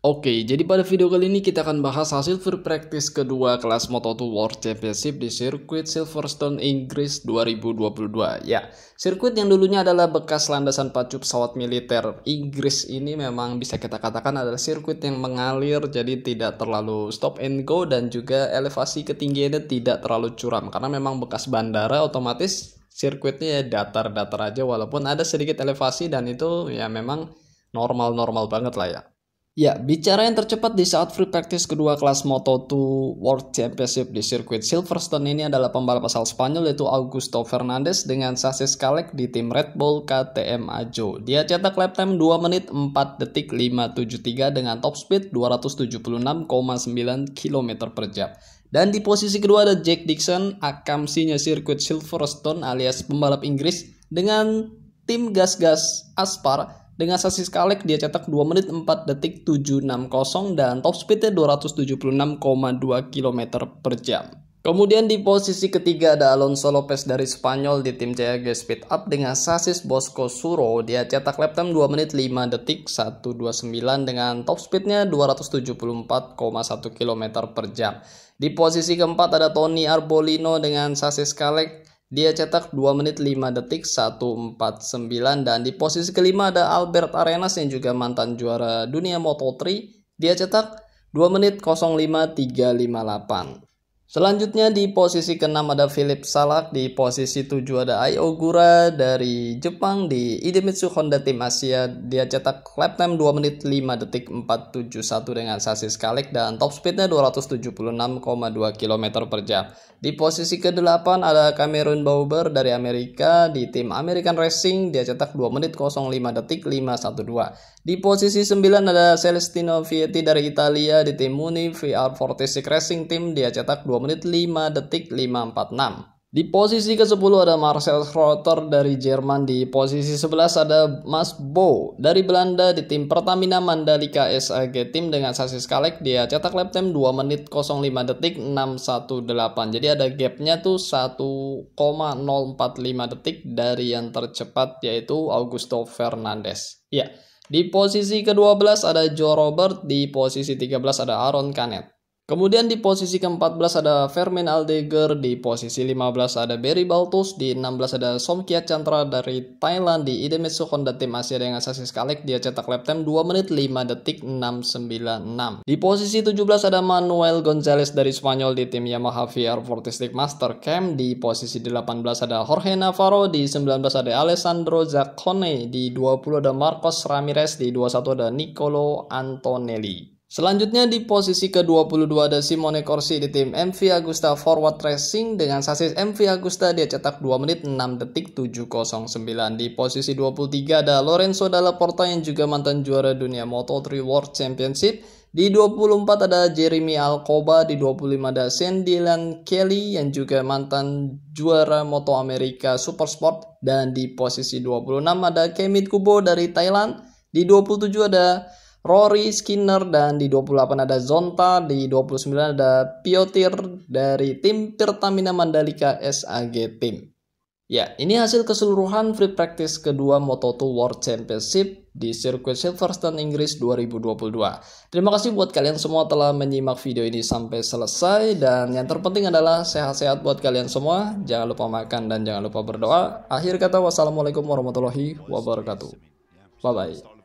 Oke, jadi pada video kali ini kita akan bahas hasil free practice kedua kelas Moto2 World Championship di sirkuit Silverstone Inggris 2022. Ya, sirkuit yang dulunya adalah bekas landasan pacu pesawat militer Inggris ini memang bisa kita katakan adalah sirkuit yang mengalir jadi tidak terlalu stop and go dan juga elevasi ketinggiannya tidak terlalu curam karena memang bekas bandara otomatis sirkuitnya ya datar-datar aja walaupun ada sedikit elevasi dan itu ya memang normal-normal banget lah ya. Ya, bicara yang tercepat di saat free practice kedua kelas Moto2 World Championship di sirkuit Silverstone ini adalah pembalap asal Spanyol yaitu Augusto Fernandez dengan sasis kalek di tim Red Bull KTM Ajo. Dia cetak lap time 2 menit 4 detik 573 dengan top speed 276,9 km per jam. Dan di posisi kedua ada Jack Dixon, akamsinya sirkuit Silverstone alias pembalap Inggris dengan tim gas-gas Aspar dengan sasis kalek dia cetak 2 menit 4 detik 760 dan top speednya 276,2 km per jam. Kemudian di posisi ketiga ada Alonso Lopez dari Spanyol di tim CAG Speed Up dengan sasis Bosco Suro. Dia cetak lap time 2 menit 5 detik 129 dengan top speednya 274,1 km per jam. Di posisi keempat ada Tony Arbolino dengan sasis Kalek dia cetak 2 menit 5 detik 149 dan di posisi kelima ada Albert Arenas yang juga mantan juara dunia Moto3. Dia cetak 2 menit 05358. Selanjutnya di posisi ke-6 ada Philip Salak, di posisi 7 ada Ai Ogura dari Jepang, di Idemitsu Honda Tim Asia dia cetak lap time 2 menit 5 detik 471 dengan sasis kalik dan top speednya 276,2 km per jam. Di posisi ke-8 ada Cameron Bauber dari Amerika, di tim American Racing dia cetak 2 menit 05 detik 512. Di posisi 9 ada Celestino Vietti dari Italia, di tim Muni VR46 Racing Team dia cetak 2 menit 5 detik 546. Di posisi ke-10 ada Marcel Schroeter dari Jerman, di posisi 11 ada Mas Bo dari Belanda di tim Pertamina Mandalika SAG tim dengan sasis Skalek dia cetak lap time 2 menit 05 detik 618. Jadi ada gapnya tuh 1,045 detik dari yang tercepat yaitu Augusto Fernandes. Ya, di posisi ke-12 ada Joe Robert, di posisi 13 ada Aaron Canet. Kemudian di posisi ke-14 ada Fermin Aldeger, di posisi 15 ada Barry Baltus, di 16 ada Somkia Chandra dari Thailand, di Idemitsu Honda tim Asia dengan Sasis Kalek, dia cetak lap time 2 menit 5 detik 696. Di posisi 17 ada Manuel Gonzalez dari Spanyol di tim Yamaha VR Fortistic Master Cam, di posisi 18 ada Jorge Navarro, di 19 ada Alessandro Zaccone, di 20 ada Marcos Ramirez, di 21 ada Nicolo Antonelli. Selanjutnya di posisi ke-22 ada Simone Corsi di tim MV Agusta Forward Racing dengan sasis MV Agusta dia cetak 2 menit 6 detik 709. Di posisi 23 ada Lorenzo Dalla Porta yang juga mantan juara dunia Moto3 World Championship. Di 24 ada Jeremy Alcoba, di 25 ada Sandy Lan Kelly yang juga mantan juara Moto Amerika Supersport dan di posisi 26 ada Kemit Kubo dari Thailand. Di 27 ada Rory Skinner dan di 28 ada Zonta, di 29 ada Piotir dari tim Pertamina Mandalika SAG Team. Ya, ini hasil keseluruhan free practice kedua Moto2 World Championship di sirkuit Silverstone Inggris 2022. Terima kasih buat kalian semua telah menyimak video ini sampai selesai dan yang terpenting adalah sehat-sehat buat kalian semua. Jangan lupa makan dan jangan lupa berdoa. Akhir kata wassalamualaikum warahmatullahi wabarakatuh. Bye bye.